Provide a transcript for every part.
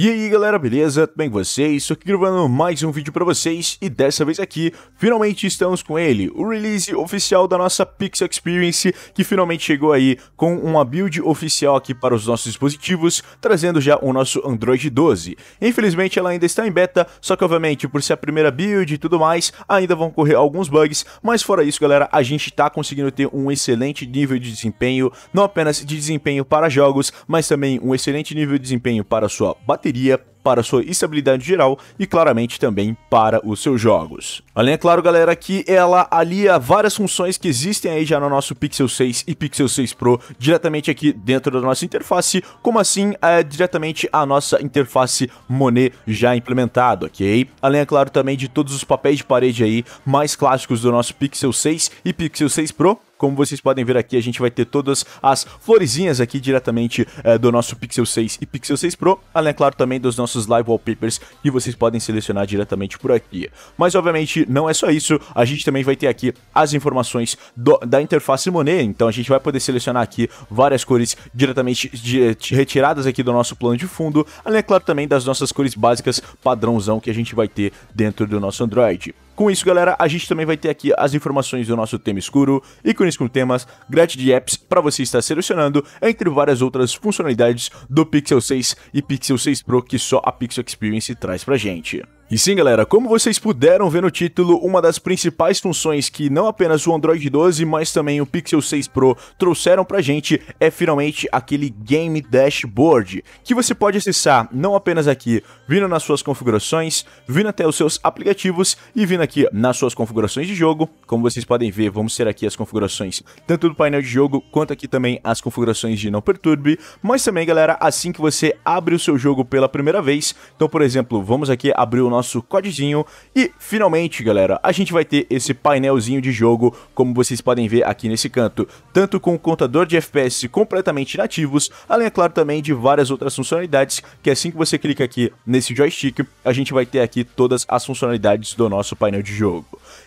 E aí galera, beleza? Tudo bem com vocês? Estou aqui gravando mais um vídeo para vocês e dessa vez aqui, finalmente estamos com ele, o release oficial da nossa Pixel Experience, que finalmente chegou aí com uma build oficial aqui para os nossos dispositivos, trazendo já o nosso Android 12. Infelizmente ela ainda está em beta, só que obviamente por ser a primeira build e tudo mais, ainda vão correr alguns bugs, mas fora isso galera, a gente está conseguindo ter um excelente nível de desempenho, não apenas de desempenho para jogos, mas também um excelente nível de desempenho para sua bateria, bateria, para sua estabilidade geral e claramente também para os seus jogos. Além, é claro, galera, que ela alia várias funções que existem aí já no nosso Pixel 6 e Pixel 6 Pro diretamente aqui dentro da nossa interface, como assim é diretamente a nossa interface Monet já implementada, ok? Além, é claro, também de todos os papéis de parede aí mais clássicos do nosso Pixel 6 e Pixel 6 Pro, como vocês podem ver aqui, a gente vai ter todas as florezinhas aqui diretamente é, do nosso Pixel 6 e Pixel 6 Pro, além, é claro, também dos nossos live wallpapers que vocês podem selecionar diretamente por aqui. Mas, obviamente, não é só isso, a gente também vai ter aqui as informações do, da interface Monet, então a gente vai poder selecionar aqui várias cores diretamente de, de, retiradas aqui do nosso plano de fundo, além, é claro, também das nossas cores básicas padrãozão que a gente vai ter dentro do nosso Android. Com isso, galera, a gente também vai ter aqui as informações do nosso tema escuro, ícones com temas, grátis de apps para você estar selecionando, entre várias outras funcionalidades do Pixel 6 e Pixel 6 Pro que só a Pixel Experience traz pra gente. E sim, galera, como vocês puderam ver no título, uma das principais funções que não apenas o Android 12, mas também o Pixel 6 Pro trouxeram pra gente é finalmente aquele Game Dashboard, que você pode acessar não apenas aqui, vindo nas suas configurações, vindo até os seus aplicativos e vindo aqui nas suas configurações de jogo. Como vocês podem ver, vamos ter aqui as configurações tanto do painel de jogo quanto aqui também as configurações de não perturbe, mas também, galera, assim que você abre o seu jogo pela primeira vez, então, por exemplo, vamos aqui abrir o nosso nosso codizinho. E finalmente, galera, a gente vai ter esse painelzinho de jogo, como vocês podem ver aqui nesse canto, tanto com o contador de FPS completamente nativos, além, é claro, também de várias outras funcionalidades, que assim que você clica aqui nesse joystick, a gente vai ter aqui todas as funcionalidades do nosso painel de jogo.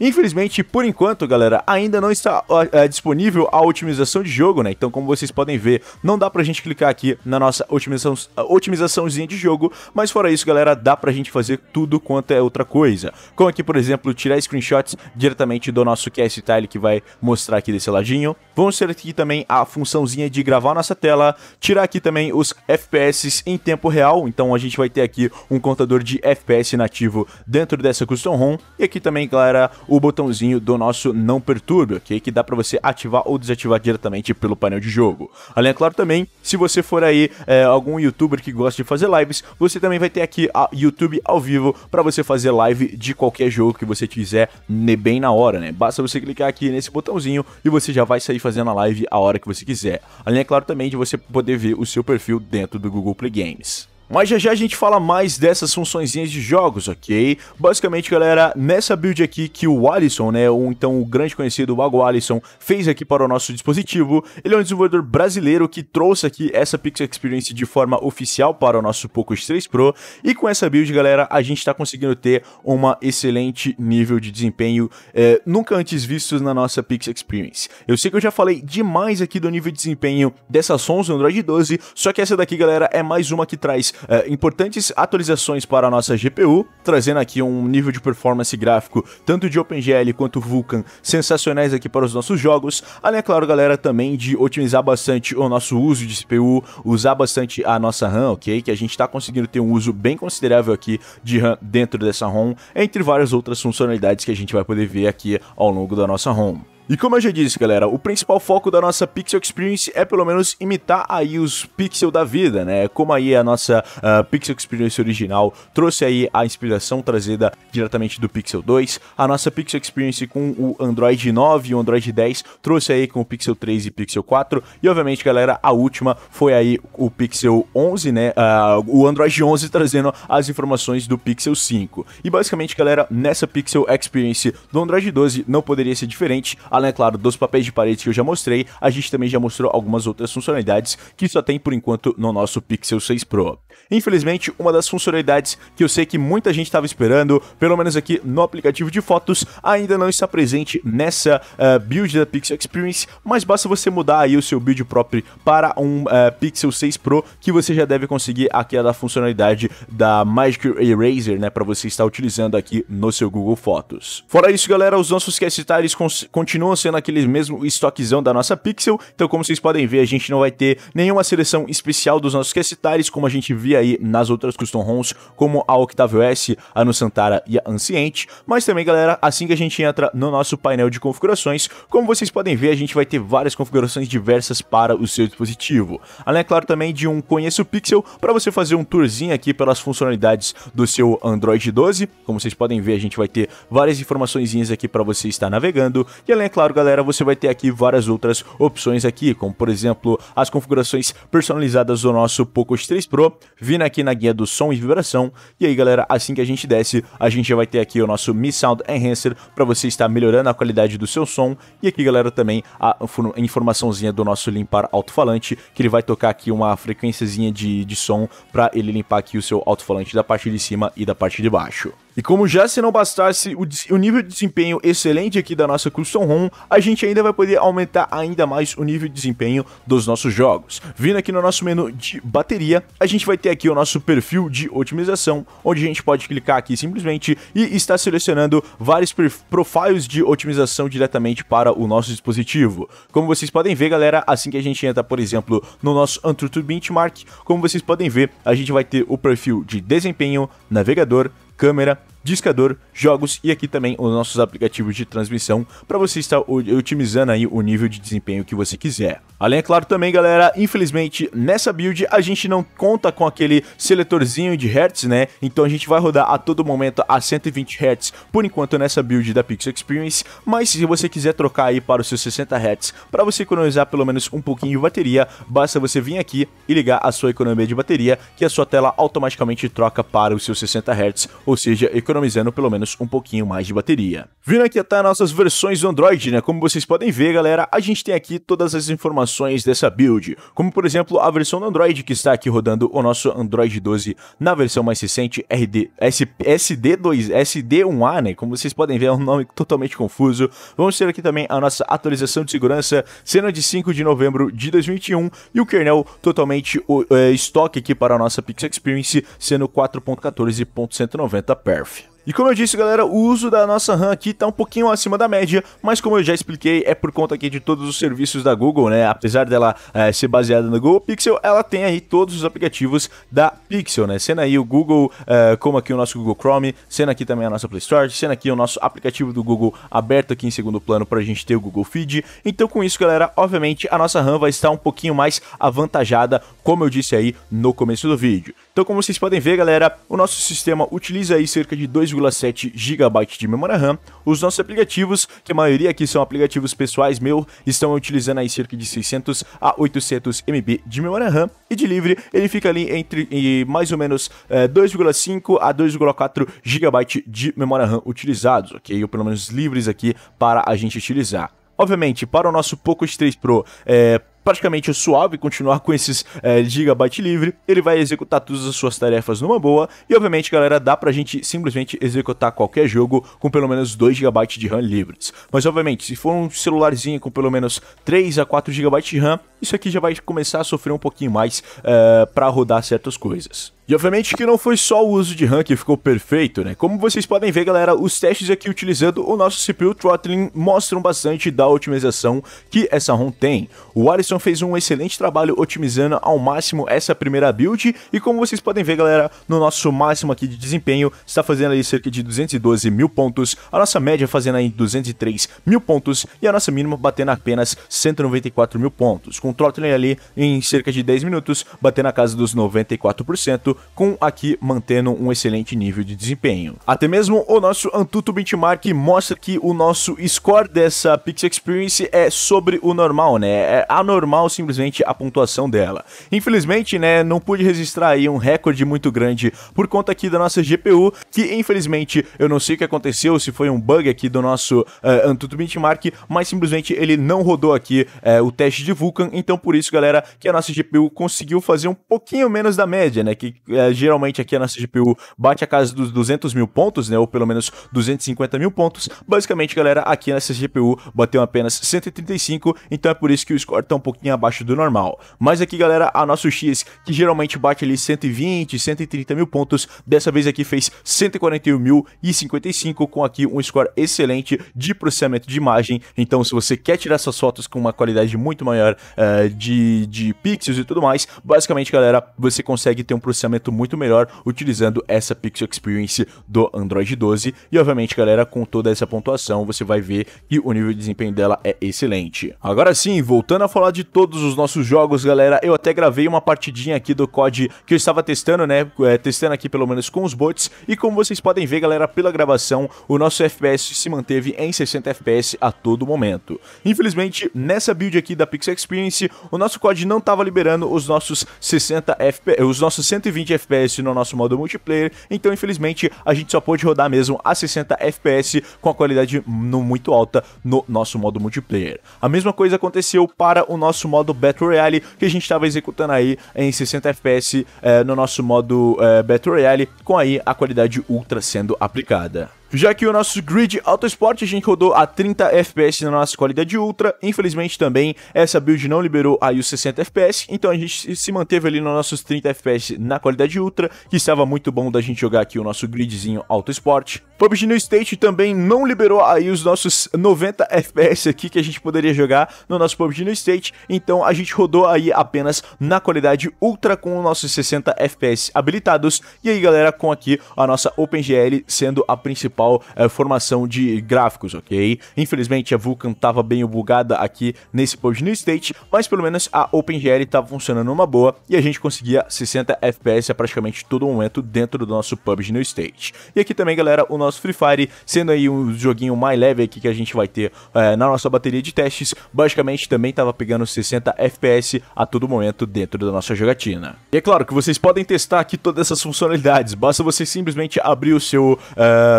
Infelizmente, por enquanto, galera, ainda não está é, disponível a otimização de jogo, né? Então, como vocês podem ver, não dá pra gente clicar aqui na nossa otimização, otimizaçãozinha de jogo, mas fora isso, galera, dá pra gente fazer tudo quanto é outra coisa. Como aqui, por exemplo, tirar screenshots diretamente do nosso cast tile que vai mostrar aqui desse ladinho. Vamos ter aqui também a funçãozinha de gravar nossa tela, tirar aqui também os FPS em tempo real, então a gente vai ter aqui um contador de FPS nativo dentro dessa custom ROM. E aqui também, galera, o botãozinho do nosso não perturbe, ok? Que dá para você ativar ou desativar diretamente pelo painel de jogo. Além, é claro, também, se você for aí é, algum youtuber que gosta de fazer lives, você também vai ter aqui a YouTube ao vivo, para você fazer live de qualquer jogo que você quiser, né, bem na hora, né? Basta você clicar aqui nesse botãozinho e você já vai sair fazendo a live a hora que você quiser. Além, é claro, também de você poder ver o seu perfil dentro do Google Play Games. Mas já já a gente fala mais dessas funções de jogos, ok? Basicamente, galera, nessa build aqui que o Alisson, né, ou então o grande conhecido Mago Alisson, fez aqui para o nosso dispositivo, ele é um desenvolvedor brasileiro que trouxe aqui essa Pixel Experience de forma oficial para o nosso x 3 Pro, e com essa build, galera, a gente está conseguindo ter uma excelente nível de desempenho é, nunca antes vistos na nossa Pixel Experience. Eu sei que eu já falei demais aqui do nível de desempenho dessa Sons no Android 12, só que essa daqui, galera, é mais uma que traz é, importantes atualizações para a nossa GPU, trazendo aqui um nível de performance gráfico tanto de OpenGL quanto Vulkan sensacionais aqui para os nossos jogos. Além, é claro, galera, também de otimizar bastante o nosso uso de CPU, usar bastante a nossa RAM, ok? Que a gente está conseguindo ter um uso bem considerável aqui de RAM dentro dessa ROM, entre várias outras funcionalidades que a gente vai poder ver aqui ao longo da nossa ROM. E como eu já disse, galera, o principal foco da nossa Pixel Experience é pelo menos imitar aí os Pixel da vida, né? Como aí a nossa uh, Pixel Experience original trouxe aí a inspiração trazida diretamente do Pixel 2, a nossa Pixel Experience com o Android 9 e o Android 10 trouxe aí com o Pixel 3 e Pixel 4, e obviamente, galera, a última foi aí o Pixel 11, né? Uh, o Android 11 trazendo as informações do Pixel 5. E basicamente, galera, nessa Pixel Experience do Android 12 não poderia ser diferente Além, é claro, dos papéis de parede que eu já mostrei, a gente também já mostrou algumas outras funcionalidades que só tem por enquanto no nosso Pixel 6 Pro. Infelizmente, uma das funcionalidades que eu sei que muita gente estava esperando, pelo menos aqui no aplicativo de fotos, ainda não está presente nessa uh, build da Pixel Experience, mas basta você mudar aí o seu build próprio para um uh, Pixel 6 Pro que você já deve conseguir aquela funcionalidade da Magic Eraser, né, para você estar utilizando aqui no seu Google Fotos. Fora isso, galera, os nossos castitários continuam sendo aqueles mesmo estoquezão da nossa Pixel, então como vocês podem ver, a gente não vai ter nenhuma seleção especial dos nossos castitários, como a gente via aí nas outras custom ROMs, como a Octavio S, a Nusantara e a Anciente. Mas também, galera, assim que a gente entra no nosso painel de configurações, como vocês podem ver, a gente vai ter várias configurações diversas para o seu dispositivo. Além, é claro, também de um Conheço Pixel para você fazer um tourzinho aqui pelas funcionalidades do seu Android 12. Como vocês podem ver, a gente vai ter várias informações aqui para você estar navegando. E além, é claro, galera, você vai ter aqui várias outras opções aqui, como por exemplo as configurações personalizadas do nosso Poco 3 Pro, vindo aqui na guia do som e vibração. E aí, galera, assim que a gente desce, a gente já vai ter aqui o nosso Mi Sound Enhancer para você estar melhorando a qualidade do seu som. E aqui, galera, também a informaçãozinha do nosso limpar alto-falante, que ele vai tocar aqui uma frequênciazinha de, de som para ele limpar aqui o seu alto-falante da parte de cima e da parte de baixo. E como já se não bastasse o, o, nível de desempenho excelente aqui da nossa custom ROM, a gente ainda vai poder aumentar ainda mais o nível de desempenho dos nossos jogos. Vindo aqui no nosso menu de bateria, a gente vai ter aqui o nosso perfil de otimização, onde a gente pode clicar aqui simplesmente e está selecionando vários profiles de otimização diretamente para o nosso dispositivo. Como vocês podem ver, galera, assim que a gente entra, por exemplo, no nosso Antutu Benchmark, como vocês podem ver, a gente vai ter o perfil de desempenho, navegador, câmera discador, jogos e aqui também os nossos aplicativos de transmissão para você estar otimizando aí o nível de desempenho que você quiser. Além, é claro, também, galera, infelizmente, nessa build a gente não conta com aquele seletorzinho de Hertz, né? Então a gente vai rodar a todo momento a 120 hertz por enquanto nessa build da Pixel Experience, mas se você quiser trocar aí para os seus 60 hertz para você economizar pelo menos um pouquinho de bateria, basta você vir aqui e ligar a sua economia de bateria que a sua tela automaticamente troca para os seus 60 hertz ou seja, economizando economizando pelo menos um pouquinho mais de bateria. Vindo aqui até nossas versões do Android, né? Como vocês podem ver, galera, a gente tem aqui todas as informações dessa build, como por exemplo a versão do Android que está aqui rodando o nosso Android 12 na versão mais recente RD SD2 SD1A, né? Como vocês podem ver, é um nome totalmente confuso. Vamos ter aqui também a nossa atualização de segurança, cena de 5 de novembro de 2021 e o kernel totalmente o, é, estoque aqui para a nossa Pix Experience, sendo 4.14.190 perf. E como eu disse, galera, o uso da nossa RAM aqui está um pouquinho acima da média, mas como eu já expliquei, é por conta aqui de todos os serviços da Google, né? Apesar dela é, ser baseada no Google Pixel, ela tem aí todos os aplicativos da Pixel, né? Sendo aí o Google, é, como aqui o nosso Google Chrome, sendo aqui também a nossa Play Store, sendo aqui o nosso aplicativo do Google aberto aqui em segundo plano para a gente ter o Google Feed. Então, com isso, galera, obviamente a nossa RAM vai estar um pouquinho mais avantajada, como eu disse aí no começo do vídeo. Então, como vocês podem ver, galera, o nosso sistema utiliza aí cerca de 2,7 GB de memória RAM. Os nossos aplicativos, que a maioria aqui são aplicativos pessoais meu, estão utilizando aí cerca de 600 a 800 MB de memória RAM. E de livre, ele fica ali entre e mais ou menos é, eh, 2,5 a 2,4 GB de memória RAM utilizados, ok? Ou pelo menos livres aqui para a gente utilizar. Obviamente, para o nosso Poco X3 Pro, é, praticamente suave continuar com esses é, gigabyte livre, ele vai executar todas as suas tarefas numa boa, e obviamente, galera, dá pra gente simplesmente executar qualquer jogo com pelo menos 2 GB de RAM livres. Mas obviamente, se for um celularzinho com pelo menos 3 a 4 GB de RAM, isso aqui já vai começar a sofrer um pouquinho mais é, para rodar certas coisas. E obviamente que não foi só o uso de RAM que ficou perfeito, né? Como vocês podem ver, galera, os testes aqui utilizando o nosso CPU Throttling mostram bastante da otimização que essa ROM tem. O Alisson fez um excelente trabalho otimizando ao máximo essa primeira build e como vocês podem ver, galera, no nosso máximo aqui de desempenho, está fazendo ali cerca de 212 mil pontos, a nossa média fazendo aí 203 mil pontos e a nossa mínima batendo apenas 194 mil pontos, com o Throttling ali em cerca de 10 minutos, batendo a casa dos 94%, com aqui mantendo um excelente nível de desempenho. Até mesmo o nosso Antutu Benchmark mostra que o nosso score dessa Pixel Experience é sobre o normal, né? É anormal simplesmente a pontuação dela. Infelizmente, né, não pude registrar aí um recorde muito grande por conta aqui da nossa GPU, que infelizmente eu não sei o que aconteceu, se foi um bug aqui do nosso uh, Antutu Benchmark, mas simplesmente ele não rodou aqui uh, o teste de Vulkan, então por isso, galera, que a nossa GPU conseguiu fazer um pouquinho menos da média, né, que é, geralmente aqui a nossa GPU bate a casa dos 200 mil pontos, né? Ou pelo menos 250 mil pontos. Basicamente, galera, aqui nessa GPU bateu apenas 135, então é por isso que o score tá um pouquinho abaixo do normal. Mas aqui, galera, a nosso X, que geralmente bate ali 120, 130 mil pontos, dessa vez aqui fez 141.055, com aqui um score excelente de processamento de imagem. Então, se você quer tirar suas fotos com uma qualidade muito maior eh, de, de pixels e tudo mais, basicamente, galera, você consegue ter um processamento muito melhor utilizando essa Pixel Experience do Android 12. E obviamente, galera, com toda essa pontuação, você vai ver que o nível de desempenho dela é excelente. Agora sim, voltando a falar de todos os nossos jogos, galera, eu até gravei uma partidinha aqui do COD que eu estava testando, né? É, testando aqui pelo menos com os bots. E como vocês podem ver, galera, pela gravação, o nosso FPS se manteve em 60 FPS a todo momento. Infelizmente, nessa build aqui da Pixel Experience, o nosso COD não estava liberando os nossos 60 FPS, os nossos 120 de FPS no nosso modo multiplayer, então infelizmente a gente só pôde rodar mesmo a 60 FPS com a qualidade no, muito alta no nosso modo multiplayer. A mesma coisa aconteceu para o nosso modo Battle Royale, que a gente estava executando aí em 60 FPS eh, no nosso modo eh, Battle Royale, com aí a qualidade ultra sendo aplicada. Já que o nosso Grid Auto Sport a gente rodou a 30 FPS na nossa qualidade Ultra, infelizmente também essa build não liberou aí os 60 FPS, então a gente se manteve ali nos nossos 30 FPS na qualidade Ultra, que estava muito bom da gente jogar aqui o nosso gridzinho Auto Sport. PUBG New State também não liberou aí os nossos 90 FPS aqui que a gente poderia jogar no nosso PUBG New State, então a gente rodou aí apenas na qualidade Ultra com os nossos 60 FPS habilitados, e aí galera, com aqui a nossa OpenGL sendo a principal principal eh, formação de gráficos, ok? Infelizmente a Vulkan estava bem bugada aqui nesse PUBG New State, mas pelo menos a OpenGL estava funcionando uma boa e a gente conseguia 60 FPS a praticamente todo momento dentro do nosso PUBG New State. E aqui também, galera, o nosso Free Fire, sendo aí um joguinho mais leve aqui que a gente vai ter eh, na nossa bateria de testes, basicamente também estava pegando 60 FPS a todo momento dentro da nossa jogatina. E é claro que vocês podem testar aqui todas essas funcionalidades, basta você simplesmente abrir o seu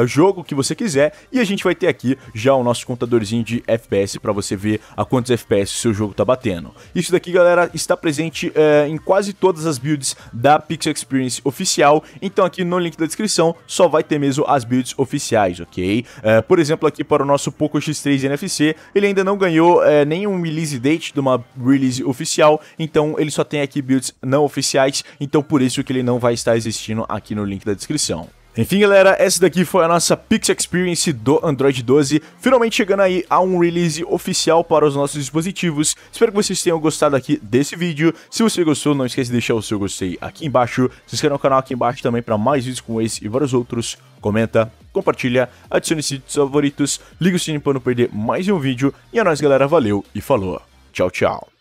uh, jogo jogo que você quiser e a gente vai ter aqui já o nosso contadorzinho de FPS para você ver a quantos FPS o seu jogo tá batendo. Isso daqui, galera, está presente é, em quase todas as builds da Pixel Experience oficial, então aqui no link da descrição só vai ter mesmo as builds oficiais, ok? É, por exemplo, aqui para o nosso Poco X3 NFC, ele ainda não ganhou é, nenhum release date de uma release oficial, então ele só tem aqui builds não oficiais, então por isso que ele não vai estar existindo aqui no link da descrição. Enfim, galera, essa daqui foi a nossa Pix Experience do Android 12, finalmente chegando aí a um release oficial para os nossos dispositivos. Espero que vocês tenham gostado aqui desse vídeo. Se você gostou, não esquece de deixar o seu gostei aqui embaixo. Se inscreva no canal aqui embaixo também para mais vídeos como esse e vários outros. Comenta, compartilha, adicione seus favoritos, liga o sininho para não perder mais um vídeo. E é nóis, galera, valeu e falou. Tchau, tchau.